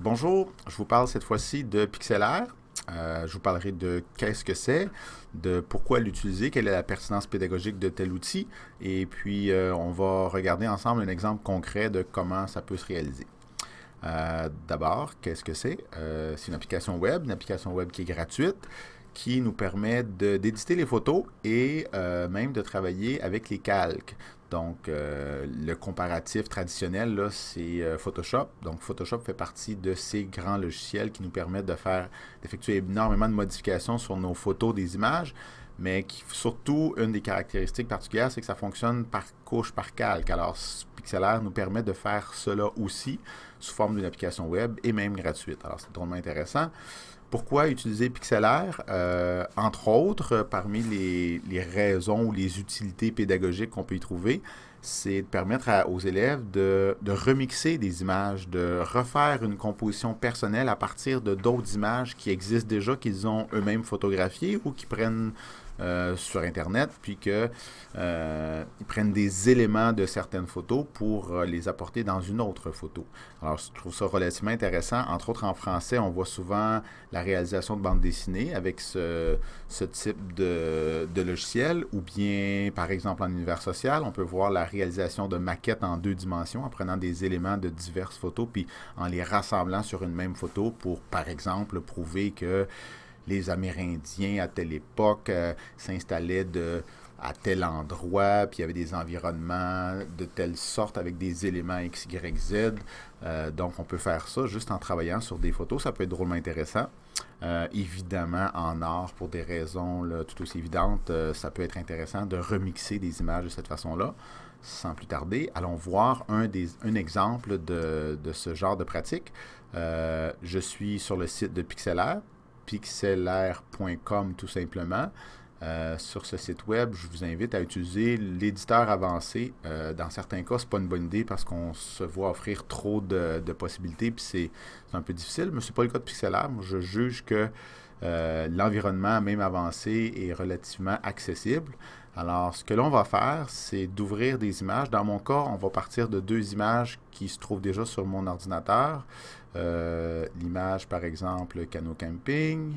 Bonjour, je vous parle cette fois-ci de PixelR. Euh, je vous parlerai de qu'est-ce que c'est, de pourquoi l'utiliser, quelle est la pertinence pédagogique de tel outil, et puis euh, on va regarder ensemble un exemple concret de comment ça peut se réaliser. Euh, d'abord, qu'est-ce que c'est? c'est une application web, une application web qui est gratuite, qui nous permet d'éditer les photos et même de travailler avec les calques. Donc, euh, le comparatif traditionnel, là, c'est euh, Photoshop. Donc, Photoshop fait partie de ces grands logiciels qui nous permettent de faire, d'effectuer énormément de modifications sur nos photos des images, mais qui, surtout, une des caractéristiques particulières, c'est que ça fonctionne par couche, par calque. Alors, Pixelaire nous permet de faire cela aussi sous forme d'une application web et même gratuite. Alors, c'est drôlement intéressant. Pourquoi utiliser Pixelr? Euh, entre autres, euh, parmi les, raisons ou les utilités pédagogiques qu'on peut y trouver, c'est de permettre aux élèves de, de, remixer des images, de refaire une composition personnelle à partir de d'autres images qui existent déjà, qu'ils ont eux-mêmes photographiées ou qui prennent euh, sur Internet, puis qu'ils euh, prennent des éléments de certaines photos pour euh, les apporter dans une autre photo. Alors, je trouve ça relativement intéressant. Entre autres, en français, on voit souvent la réalisation de bandes dessinées avec ce, type de logiciel, ou bien, par exemple, en univers social, on peut voir la réalisation de maquettes en deux dimensions en prenant des éléments de diverses photos, puis en les rassemblant sur une même photo pour, par exemple, prouver que les Amérindiens à telle époque euh, s'installaient de à tel endroit, puis il y avait des environnements de telle sorte avec des éléments X, Y, Z. Euh, donc, on peut faire ça juste en travaillant sur des photos. Ça peut être drôlement intéressant. Euh, évidemment, en art, pour des raisons tout aussi évidentes, ça peut être intéressant de remixer des images de cette façon-là. Sans plus tarder, allons voir un, des, exemple de, ce genre de pratique. je suis sur le site de Pixelaire pixelair.com tout simplement. Euh, sur ce site web, je vous invite à utiliser l'éditeur avancé. Euh, dans certains cas, ce n'est pas une bonne idée parce qu'on se voit offrir trop de, possibilités, puis c'est un peu difficile, mais ce n'est pas le cas de Pixelair. je juge que euh, l'environnement, même avancé, est relativement accessible. Alors, ce que l'on va faire, c'est d'ouvrir des images. Dans mon cas, on va partir de deux images qui se trouvent déjà sur mon ordinateur. Euh, l'image, par exemple, Canot Camping,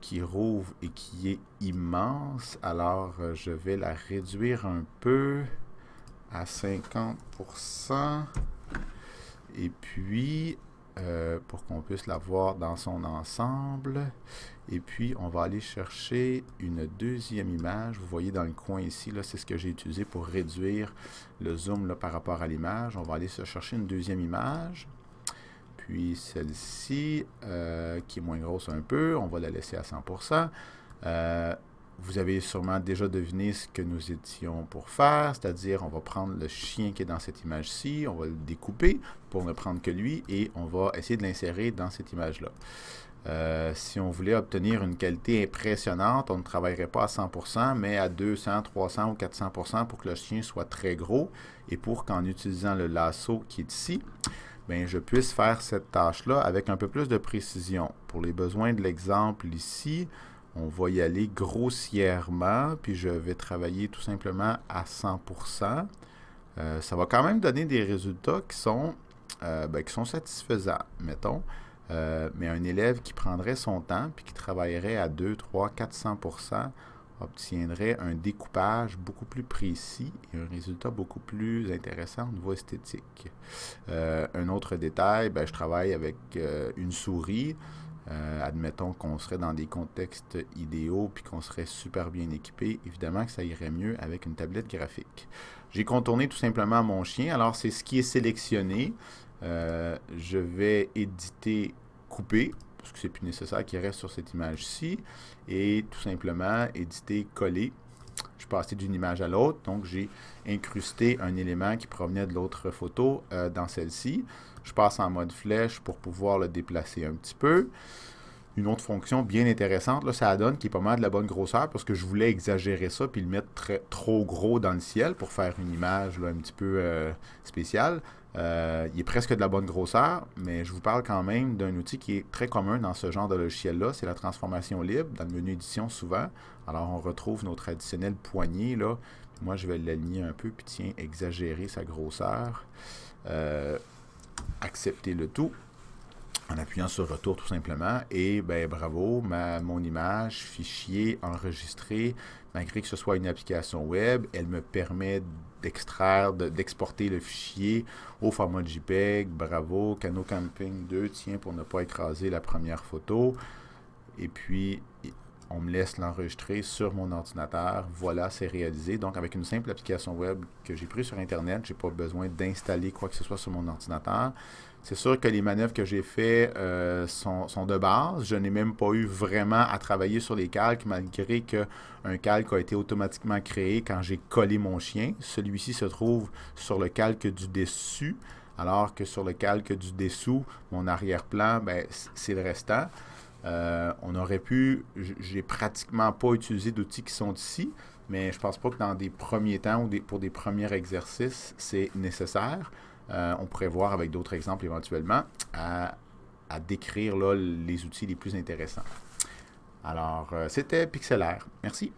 qui rouvre et qui est immense. Alors, euh, je vais la réduire un peu à 50%. Et puis, euh, pour qu'on puisse la voir dans son ensemble. Et puis, on va aller chercher une deuxième image. Vous voyez dans le coin ici, là, c'est ce que j'ai utilisé pour réduire le zoom là, par rapport à l'image. On va aller se chercher une deuxième image puis celle-ci, euh, qui est moins grosse un peu, on va la laisser à 100%. Euh, vous avez sûrement déjà deviné ce que nous étions pour faire, c'est-à-dire on va prendre le chien qui est dans cette image-ci, on va le découper pour ne prendre que lui et on va essayer de l'insérer dans cette image-là. Euh, si on voulait obtenir une qualité impressionnante, on ne travaillerait pas à 100%, mais à 200, 300 ou 400% pour que le chien soit très gros et pour qu'en utilisant le lasso qui est ici, ben, je puisse faire cette tâche-là avec un peu plus de précision. Pour les besoins de l'exemple ici, on va y aller grossièrement, puis je vais travailler tout simplement à 100%. Euh, ça va quand même donner des résultats qui sont, euh, ben, satisfaisants, mettons. Euh, mais un élève qui prendrait son temps, puis qui travaillerait à 2, 3, 400 obtiendrait un découpage beaucoup plus précis et un résultat beaucoup plus intéressant au niveau esthétique. Euh, un autre détail, ben, je travaille avec euh, une souris. Euh, admettons qu'on serait dans des contextes idéaux puis qu'on serait super bien équipé, évidemment que ça irait mieux avec une tablette graphique. J'ai contourné tout simplement mon chien, alors c'est ce qui est sélectionné. je vais éditer couper parce que c'est plus nécessaire qu'il reste sur cette image-ci. Et tout simplement, éditer, coller. Je suis passé d'une image à l'autre, donc j'ai incrusté un élément qui provenait de l'autre photo euh, dans celle-ci. Je passe en mode flèche pour pouvoir le déplacer un petit peu une autre fonction bien intéressante. Là, ça donne qui est pas mal de la bonne grosseur parce que je voulais exagérer ça puis le mettre très, trop gros dans le ciel pour faire une image un petit peu euh, spéciale. Euh, il est presque de la bonne grosseur, mais je vous parle quand même d'un outil qui est très commun dans ce genre de logiciel-là, c'est la transformation libre, dans le menu édition souvent. Alors on retrouve nos traditionnels poignées, là. Moi, je vais l'aligner un peu, puis tiens, exagérer sa grosseur. Euh, accepter le tout en appuyant sur retour tout simplement. Et ben bravo, ma, mon image, fichier enregistré, malgré que ce soit une application web, elle me permet d'extraire, d'exporter le fichier au format JPEG. Bravo, Cano Camping 2, tiens, pour ne pas écraser la première photo. Et puis, on me laisse l'enregistrer sur mon ordinateur. Voilà, c'est réalisé. Donc, avec une simple application web que j'ai prise sur Internet, je n'ai pas besoin d'installer quoi que ce soit sur mon ordinateur. C'est sûr que les manœuvres que j'ai faites euh, sont, de base. Je n'ai même pas eu vraiment à travailler sur les calques, malgré qu'un calque a été automatiquement créé quand j'ai collé mon chien. Celui-ci se trouve sur le calque du dessus, alors que sur le calque du dessous, mon arrière-plan, ben, c'est le restant. Euh, on aurait pu, j'ai pratiquement pas utilisé d'outils qui sont ici, mais je pense pas que dans des premiers temps ou pour des premiers exercices, c'est nécessaire. Euh, on pourrait voir avec d'autres exemples éventuellement à, décrire les outils les plus intéressants. Alors, euh, c'était Pixelaire. Merci.